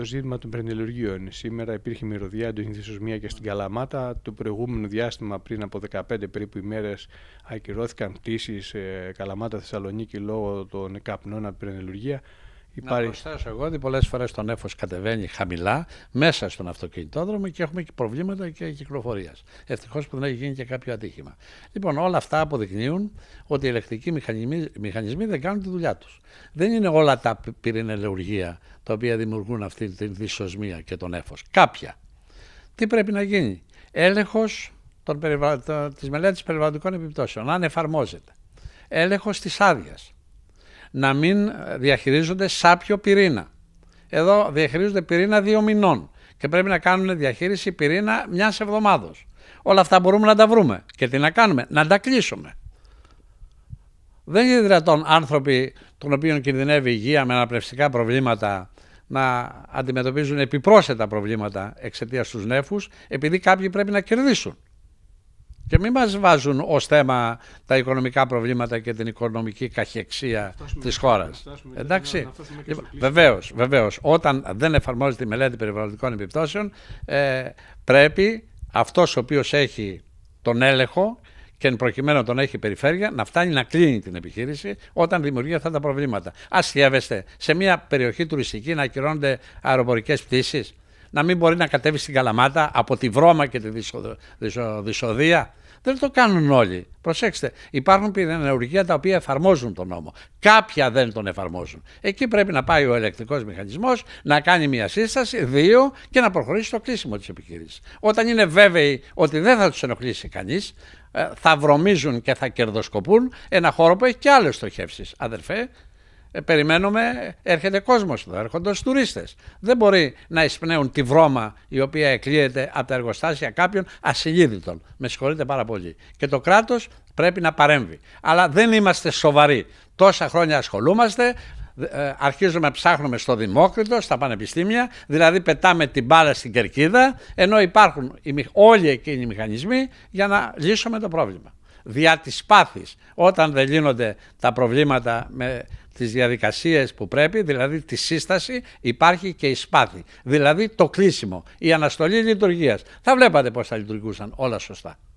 Το ζήτημα των πρενελουργίων. Σήμερα υπήρχε μυρωδιά μια και στην Καλαμάτα. Το προηγούμενο διάστημα, πριν από 15 περίπου ημέρες, ακυρώθηκαν πτήσεις ε, Καλαμάτα-Θεσσαλονίκη λόγω των καπνών από πρενελουργία. Υπάρχει... Να προσθέσω εγώ ότι πολλές φορές το νεφο κατεβαίνει χαμηλά μέσα στον αυτοκινητόδρομο και έχουμε και προβλήματα και κυκλοφορίας. Ευτυχώς που δεν έχει γίνει και κάποιο ατύχημα. Λοιπόν, όλα αυτά αποδεικνύουν ότι οι ηλεκτρικοί μηχανισμοί, μηχανισμοί δεν κάνουν τη δουλειά τους. Δεν είναι όλα τα πυρηνελεουργία τα οποία δημιουργούν αυτή τη δυσοσμία και τον νεφο. Κάποια. Τι πρέπει να γίνει, έλεγχος περιβα... της μελέτης περιβαλλοντικών επιπτώσεων, αν εφαρμόζεται. Έλεγχος της άδειας να μην διαχειρίζονται σάπιο πυρήνα. Εδώ διαχειρίζονται πυρήνα δύο μηνών και πρέπει να κάνουν διαχείριση πυρήνα μιας εβδομάδα. Όλα αυτά μπορούμε να τα βρούμε. Και τι να κάνουμε, να τα κλείσουμε. Δεν είναι δυνατόν άνθρωποι των οποίων κινδυνεύει η υγεία με αναπνευστικά προβλήματα να αντιμετωπίζουν επιπρόσθετα προβλήματα εξαιτίας τους νέφου, επειδή κάποιοι πρέπει να κερδίσουν. Και μην μας βάζουν ως θέμα τα οικονομικά προβλήματα και την οικονομική καχεξία της χώρας. Εντάξει. βεβαίως, βεβαίως. Όταν δεν εφαρμόζεται η μελέτη περιβαλλοντικών επιπτώσεων ε, πρέπει αυτός ο οποίος έχει τον έλεγχο και εν προκειμένου τον έχει περιφέρεια, να φτάνει να κλείνει την επιχείρηση όταν δημιουργεί αυτά τα προβλήματα. Ας σε μια περιοχή τουριστική να ακυρώνονται αεροπορικές πτήσεις να μην μπορεί να κατέβει στην Καλαμάτα από τη βρώμα και τη δυσοδεία. Δεν το κάνουν όλοι. Προσέξτε, υπάρχουν πυρηναουργία τα οποία εφαρμόζουν τον νόμο. Κάποια δεν τον εφαρμόζουν. Εκεί πρέπει να πάει ο ελεκτρικό μηχανισμός να κάνει μια σύσταση, δύο και να προχωρήσει στο κλείσιμο της επιχείρησης. Όταν είναι βέβαιοι ότι δεν θα τους ενοχλήσει κανείς, ε, θα βρωμίζουν και θα κερδοσκοπούν ένα χώρο που έχει και άλλες στοχεύσεις. Αδερφέ, ε, περιμένουμε, έρχεται κόσμος εδώ, έρχονται τουρίστες. Δεν μπορεί να εισπνέουν τη βρώμα η οποία εκλείεται από τα εργοστάσια κάποιων ασυλίδητων. Με συγχωρείτε πάρα πολύ. Και το κράτος πρέπει να παρέμβει. Αλλά δεν είμαστε σοβαροί. Τόσα χρόνια ασχολούμαστε, ε, αρχίζουμε να ψάχνουμε στο Δημόκριτο, στα πανεπιστήμια, δηλαδή πετάμε την μπάλα στην κερκίδα, ενώ υπάρχουν όλοι εκείνοι οι μηχανισμοί για να λύσουμε το πρόβλημα διά της πάθης. Όταν δεν λύνονται τα προβλήματα με τις διαδικασίες που πρέπει, δηλαδή τη σύσταση, υπάρχει και η σπάθη. Δηλαδή το κλείσιμο, η αναστολή λειτουργίας. Θα βλέπατε πώς θα λειτουργούσαν όλα σωστά.